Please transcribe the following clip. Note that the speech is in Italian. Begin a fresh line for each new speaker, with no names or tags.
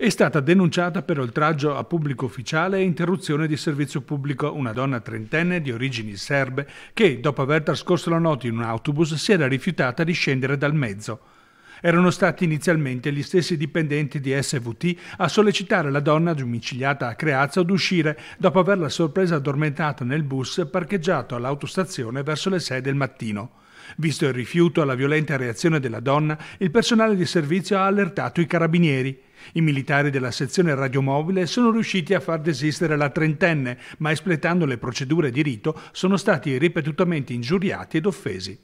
È stata denunciata per oltraggio a pubblico ufficiale e interruzione di servizio pubblico una donna trentenne di origini serbe che, dopo aver trascorso la notte in un autobus, si era rifiutata di scendere dal mezzo. Erano stati inizialmente gli stessi dipendenti di SVT a sollecitare la donna domiciliata a Creazzo ad uscire dopo averla sorpresa addormentata nel bus parcheggiato all'autostazione verso le 6 del mattino. Visto il rifiuto alla violenta reazione della donna, il personale di servizio ha allertato i carabinieri. I militari della sezione radiomobile sono riusciti a far desistere la trentenne, ma espletando le procedure di rito sono stati ripetutamente ingiuriati ed offesi.